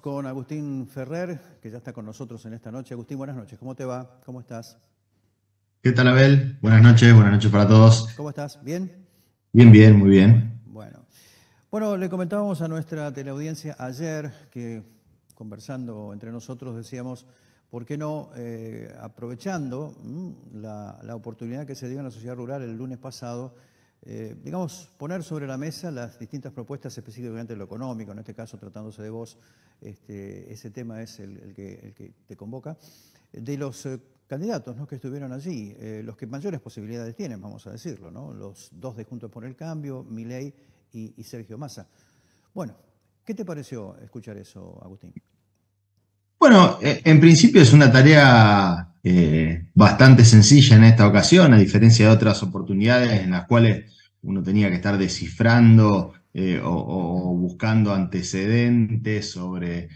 con Agustín Ferrer, que ya está con nosotros en esta noche. Agustín, buenas noches. ¿Cómo te va? ¿Cómo estás? ¿Qué tal, Abel? Buenas noches, buenas noches para todos. ¿Cómo estás? ¿Bien? Bien, bien, muy bien. Bueno, bueno le comentábamos a nuestra teleaudiencia ayer que conversando entre nosotros decíamos, ¿por qué no eh, aprovechando mm, la, la oportunidad que se dio en la sociedad rural el lunes pasado? Eh, digamos, poner sobre la mesa las distintas propuestas específicamente de lo económico, en este caso tratándose de vos, este, ese tema es el, que, te convoca, de los eh, candidatos ¿no? que estuvieron allí, eh, los que mayores posibilidades tienen, vamos a decirlo, ¿no? los dos de Juntos por el Cambio, Miley y Sergio Massa. Bueno, ¿qué te pareció escuchar eso, Agustín? Bueno, eh, en principio es una tarea eh, bastante sencilla en esta ocasión, a diferencia de otras oportunidades en las cuales uno tenía que estar descifrando eh, o, buscando antecedentes sobre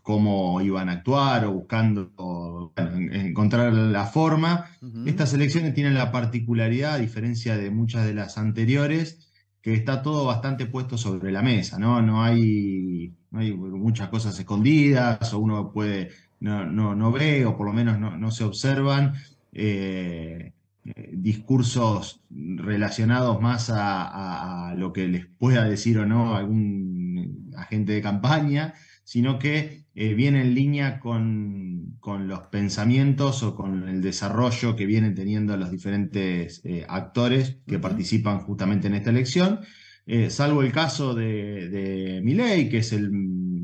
cómo iban a actuar o buscando encontrar la forma. Estas elecciones tienen la particularidad, a diferencia de muchas de las anteriores, que está todo bastante puesto sobre la mesa, ¿no? No hay hay muchas cosas escondidas o uno puede, no, no, ve o por lo menos no, se observan. Eh, eh, discursos relacionados más a, lo que les pueda decir o no algún agente de campaña, sino que eh, viene en línea con, los pensamientos o con el desarrollo que vienen teniendo los diferentes actores que participan justamente en esta elección. Eh, salvo el caso de, de que es el,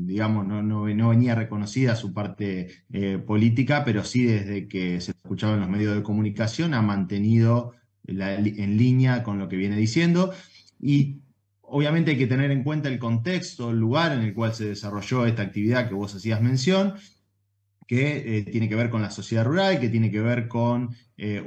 digamos, no, venía reconocida su parte eh, política, pero sí desde que se escuchaba en los medios de comunicación ha mantenido en línea con lo que viene diciendo. Y obviamente hay que tener en cuenta el contexto, el lugar en el cual se desarrolló esta actividad que vos hacías mención que eh, tiene que ver con la sociedad rural, que tiene que ver con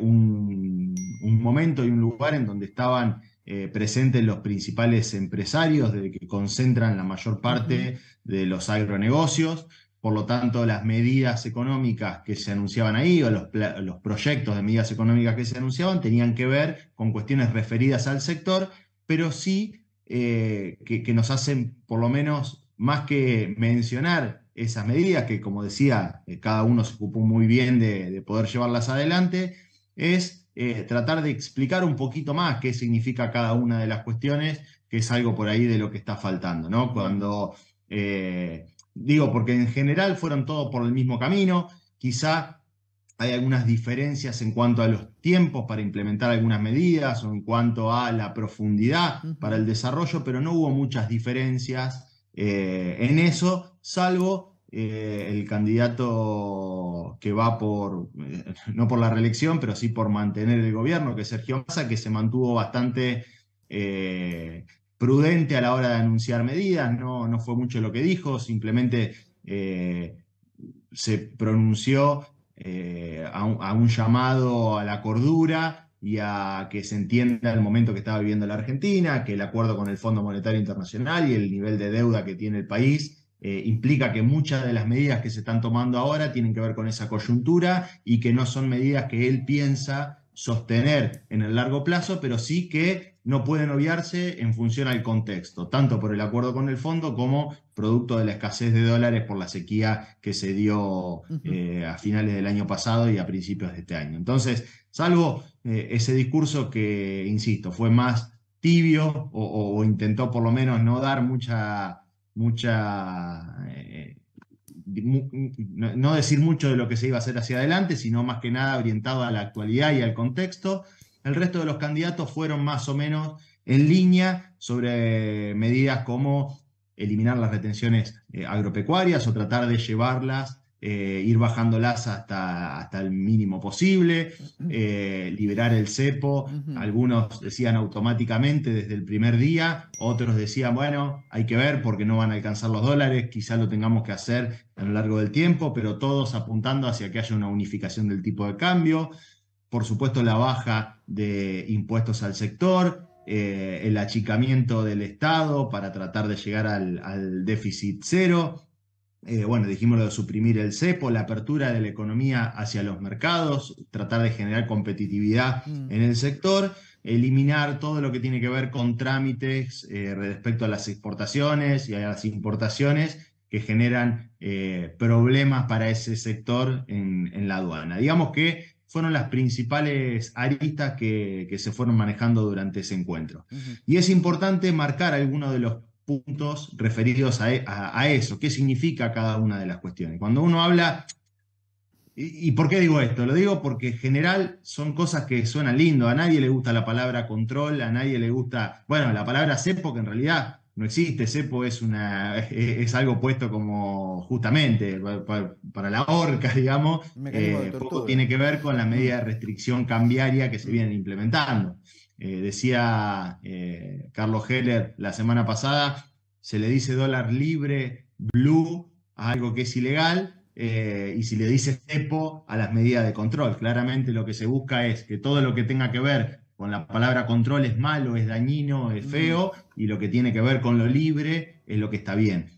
un momento y un lugar en donde estaban eh, presentes los principales empresarios de que concentran la mayor parte de los agronegocios. Por lo tanto, las medidas económicas que se anunciaban ahí o los, proyectos de medidas económicas que se anunciaban tenían que ver con cuestiones referidas al sector, pero sí eh, que, nos hacen, por lo menos, más que mencionar esas medidas, que como decía, eh, cada uno se ocupó muy bien de, poder llevarlas adelante, es tratar de explicar un poquito más qué significa cada una de las cuestiones, que es algo por ahí de lo que está faltando, ¿no? Cuando, eh, digo, porque en general fueron todos por el mismo camino, quizá hay algunas diferencias en cuanto a los tiempos para implementar algunas medidas o en cuanto a la profundidad para el desarrollo, pero no hubo muchas diferencias eh, en eso, salvo eh, el candidato que va por, eh, no por la reelección, pero sí por mantener el gobierno, que es Sergio Massa, que se mantuvo bastante eh, prudente a la hora de anunciar medidas, no, fue mucho lo que dijo, simplemente se pronunció a un, a, un, llamado a la cordura y a que se entienda el momento que estaba viviendo la Argentina, que el acuerdo con el Fondo Monetario Internacional y el nivel de deuda que tiene el país eh, implica que muchas de las medidas que se están tomando ahora tienen que ver con esa coyuntura y que no son medidas que él piensa sostener en el largo plazo, pero sí que no pueden obviarse en función al contexto, tanto por el acuerdo con el fondo como producto de la escasez de dólares por la sequía que se dio eh, a finales del año pasado y a principios de este año. Entonces, salvo eh, ese discurso que, insisto, fue más tibio o intentó por lo menos no dar mucha mucha, eh, no, decir mucho de lo que se iba a hacer hacia adelante, sino más que nada orientado a la actualidad y al contexto. El resto de los candidatos fueron más o menos en línea sobre medidas como eliminar las retenciones eh, agropecuarias o tratar de llevarlas eh, ir bajándolas hasta, hasta el mínimo posible, eh, liberar el cepo. Algunos decían automáticamente desde el primer día, otros decían, bueno, hay que ver porque no van a alcanzar los dólares, quizá lo tengamos que hacer a lo largo del tiempo, pero todos apuntando hacia que haya una unificación del tipo de cambio. Por supuesto, la baja de impuestos al sector, eh, el achicamiento del Estado para tratar de llegar al déficit cero eh, bueno, dijimos lo de suprimir el cepo, la apertura de la economía hacia los mercados, tratar de generar competitividad mm. en el sector, eliminar todo lo que tiene que ver con trámites eh, respecto a las exportaciones y a las importaciones que generan eh, problemas para ese sector en, la aduana. Digamos que fueron las principales aristas que, se fueron manejando durante ese encuentro. Y es importante marcar algunos de los puntos referidos e, a, eso, qué significa cada una de las cuestiones. Cuando uno habla, y, por qué digo esto? Lo digo porque en general son cosas que suenan lindo, a nadie le gusta la palabra control, a nadie le gusta, bueno, la palabra CEPO que en realidad no existe, CEPO es, una, e, es, algo puesto como justamente para, la horca, digamos, eh, poco tiene que ver con la medida de mm. restricción cambiaria que se mm. vienen implementando. Eh, decía eh, Carlos Heller la semana pasada, se le dice dólar libre, blue, a algo que es ilegal, eh, y si le dice cepo a las medidas de control. Claramente lo que se busca es que todo lo que tenga que ver con la palabra control es malo, es dañino, es mm. feo, y lo que tiene que ver con lo libre es lo que está bien.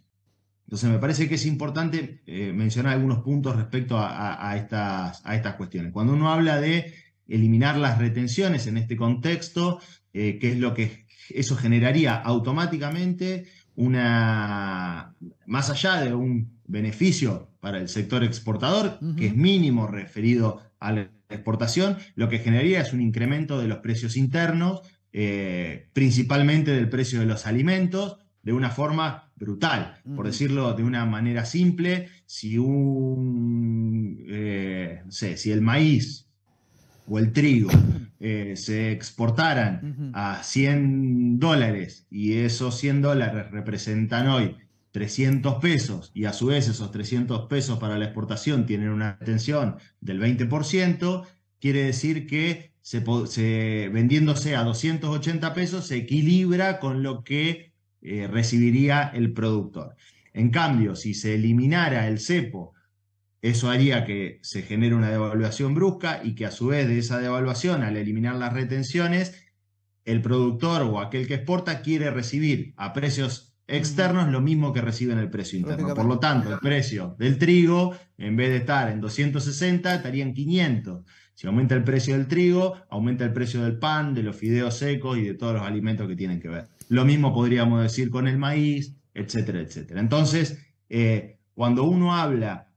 Entonces me parece que es importante mencionar algunos puntos respecto a, estas, a estas cuestiones. Cuando uno habla de eliminar las retenciones en este contexto, eh, que es lo que eso generaría automáticamente una, más allá de un beneficio para el sector exportador, que es mínimo referido a la exportación, lo que generaría es un incremento de los precios internos, eh, principalmente del precio de los alimentos, de una forma brutal. Por decirlo de una manera simple, si un, eh, no sé, si el maíz o el trigo eh, se exportaran a 100 dólares y esos 100 dólares representan hoy 300 pesos y a su vez esos 300 pesos para la exportación tienen una atención del 20%, quiere decir que se, vendiéndose a 280 pesos se equilibra con lo que eh, recibiría el productor. En cambio, si se eliminara el cepo eso haría que se genere una devaluación brusca y que a su vez de esa devaluación, al eliminar las retenciones, el productor o aquel que exporta quiere recibir a precios externos lo mismo que recibe en el precio interno. Por lo tanto, el precio del trigo, en vez de estar en 260, estaría en 500. Si aumenta el precio del trigo, aumenta el precio del pan, de los fideos secos y de todos los alimentos que tienen que ver. Lo mismo podríamos decir con el maíz, etcétera, etcétera. Entonces, eh, cuando uno habla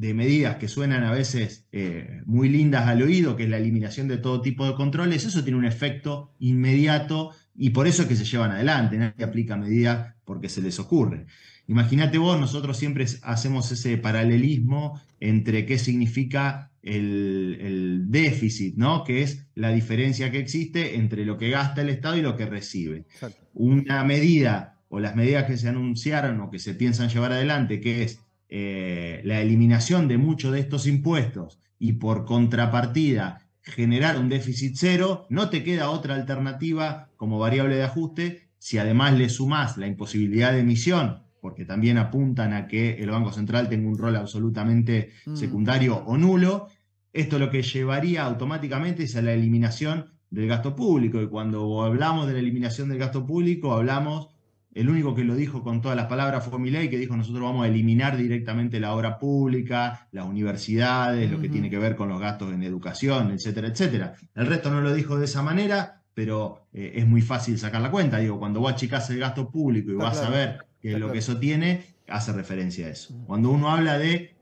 de medidas que suenan a veces eh, muy lindas al oído, que es la eliminación de todo tipo de controles, eso tiene un efecto inmediato y por eso es que se llevan adelante, nadie aplica medidas porque se les ocurre. Imagínate vos, nosotros siempre hacemos ese paralelismo entre qué significa el, déficit, ¿no? Que es la diferencia que existe entre lo que gasta el Estado y lo que recibe. Una medida o las medidas que se anunciaron o que se piensan llevar adelante, que es eh, la eliminación de muchos de estos impuestos y por contrapartida generar un déficit cero, no te queda otra alternativa como variable de ajuste si además le sumás la imposibilidad de emisión, porque también apuntan a que el Banco Central tenga un rol absolutamente mm. secundario o nulo, esto lo que llevaría automáticamente es a la eliminación del gasto público. Y cuando hablamos de la eliminación del gasto público, hablamos el único que lo dijo con todas las palabras fue Milei, que dijo nosotros vamos a eliminar directamente la obra pública, las universidades, lo que tiene que ver con los gastos en educación, etcétera, etcétera. El resto no lo dijo de esa manera, pero eh, es muy fácil sacar la cuenta. Digo, cuando vos achicás el gasto público y vas a ver que lo que eso tiene, hace referencia a eso. Cuando uno habla de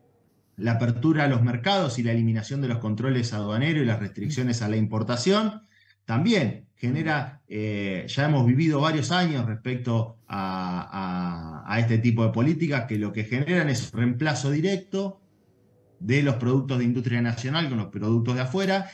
la apertura a los mercados y la eliminación de los controles aduaneros y las restricciones a la importación, también genera, eh, ya hemos vivido varios años respecto a, este tipo de políticas que lo que generan es reemplazo directo de los productos de industria nacional con los productos de afuera.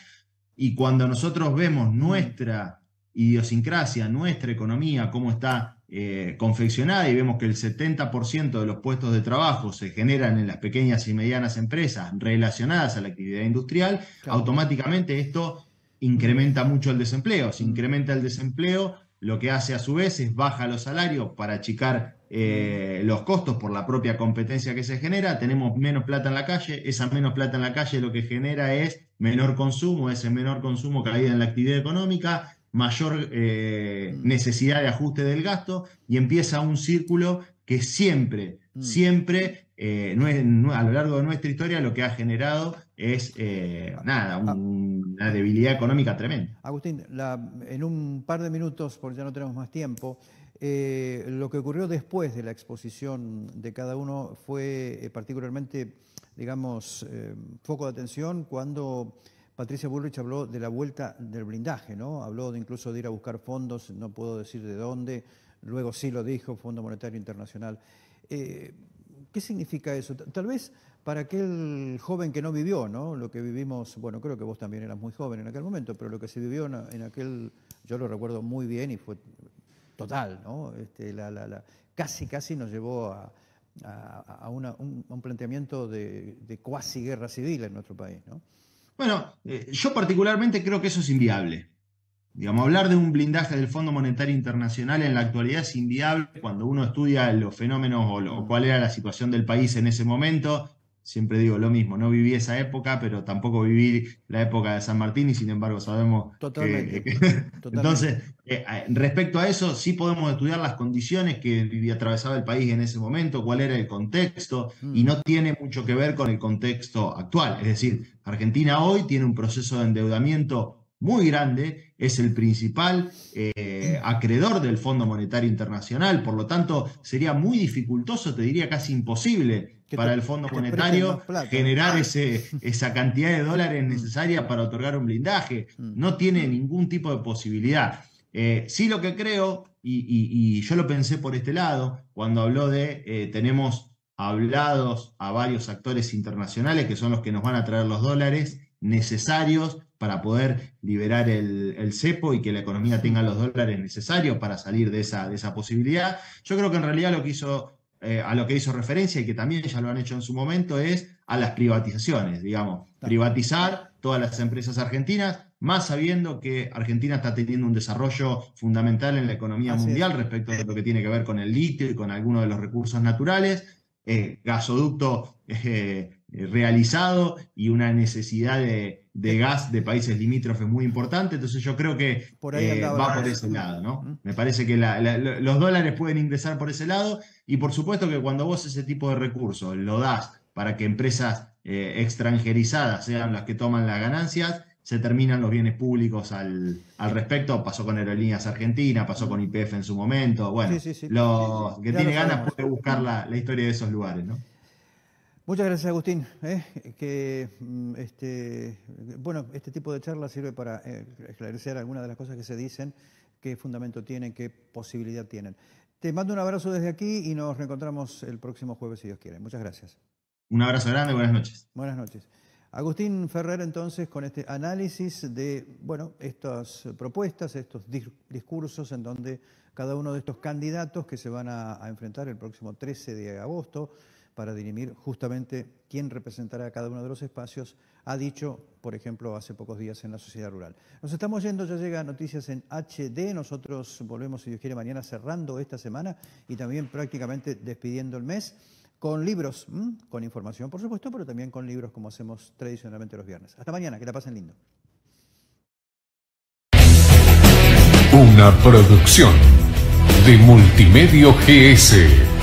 Y cuando nosotros vemos nuestra idiosincrasia, nuestra economía, cómo está eh, confeccionada y vemos que el 70% de los puestos de trabajo se generan en las pequeñas y medianas empresas relacionadas a la actividad industrial, automáticamente esto incrementa mucho el desempleo. Si mm. incrementa el desempleo, lo que hace a su vez es baja los salarios para achicar eh, los costos por la propia competencia que se genera, tenemos menos plata en la calle, esa menos plata en la calle lo que genera es menor consumo, ese menor consumo caída en la actividad económica, mayor eh, mm. necesidad de ajuste del gasto y empieza un círculo que siempre, mm. siempre eh, a lo largo de nuestra historia lo que ha generado es eh, nada, ah. una debilidad económica tremenda. Agustín, en un par de minutos, porque ya no tenemos más tiempo, eh, lo que ocurrió después de la exposición de cada uno fue particularmente, digamos, foco de atención cuando Patricia Bullrich habló de la vuelta del blindaje, ¿no? Habló de incluso de ir a buscar fondos, no puedo decir de dónde, luego sí lo dijo, Fondo Monetario Internacional. ¿Qué significa eso? Tal vez para aquel joven que no vivió, ¿no? Lo que vivimos, bueno, creo que vos también eras muy joven en aquel momento, pero lo que se vivió en, aquel, yo lo recuerdo muy bien y fue total, ¿no? Este, casi, casi nos llevó a, un, planteamiento de, cuasi guerra civil en nuestro país, ¿no? Bueno, eh, yo particularmente creo que eso es inviable. Digamos, hablar de un blindaje del Fondo Monetario Internacional en la actualidad es inviable cuando uno estudia los fenómenos o, cuál era la situación del país en ese momento. Siempre digo lo mismo, no viví esa época, pero tampoco viví la época de San Martín y sin embargo sabemos que... Entonces, eh, respecto a eso, sí podemos estudiar las condiciones que atravesaba el país en ese momento, cuál era el contexto, y mm. no tiene mucho que ver con el contexto actual. Es decir, Argentina hoy tiene un proceso de endeudamiento muy grande, es el principal eh, acreedor del Fondo Monetario Internacional, por lo tanto sería muy dificultoso, te diría casi imposible para el Fondo Monetario generar ah. ese, esa cantidad de dólares mm. necesaria para otorgar un blindaje. Mm. No tiene mm. ningún tipo de posibilidad. Eh, sí lo que creo, y, yo lo pensé por este lado, cuando habló de eh, tenemos hablados a varios actores internacionales que son los que nos van a traer los dólares necesarios para poder liberar el, cepo y que la economía tenga los dólares necesarios para salir de esa, de esa posibilidad. Yo creo que en realidad lo eh, a lo que hizo referencia y que también ya lo han hecho en su momento es a las privatizaciones, digamos, privatizar todas las empresas argentinas, más sabiendo que Argentina está teniendo un desarrollo fundamental en la economía mundial respecto a lo que tiene que ver con el litio y con algunos de los recursos naturales. Eh, gasoducto eh, eh, realizado y una necesidad de, gas de países limítrofes muy importante. Entonces yo creo que eh, va por ese lado, ¿no? Mm. Me parece que los dólares pueden ingresar por ese lado y por supuesto que cuando vos ese tipo de recursos lo das para que empresas eh, extranjerizadas sean las que toman las ganancias, se terminan los bienes públicos al, respecto. Pasó con Aerolíneas Argentina, pasó con mm. IPF en su momento. Bueno, los que tiene ganas puede buscar la, la historia de esos lugares, ¿no? Muchas gracias, Agustín. Eh, que, mm, este, bueno, este tipo de charlas sirve para eh, esclarecer algunas de las cosas que se dicen, qué fundamento tienen, qué posibilidad tienen. Te mando un abrazo desde aquí y nos reencontramos el próximo jueves, si Dios quiere. Muchas gracias. Un abrazo grande, buenas noches. Buenas noches. Agustín Ferrer, entonces, con este análisis de, bueno, estas propuestas, estos discursos en donde cada uno de estos candidatos que se van a, a enfrentar el próximo 13 de agosto, para dirimir justamente quién representará a cada uno de los espacios, ha dicho, por ejemplo, hace pocos días en la sociedad rural. Nos estamos yendo, ya llega Noticias en HD, nosotros volvemos, si Dios quiere, mañana cerrando esta semana y también prácticamente despidiendo el mes con libros, con información, por supuesto, pero también con libros como hacemos tradicionalmente los viernes. Hasta mañana, que la pasen lindo. Una producción de Multimedio GS.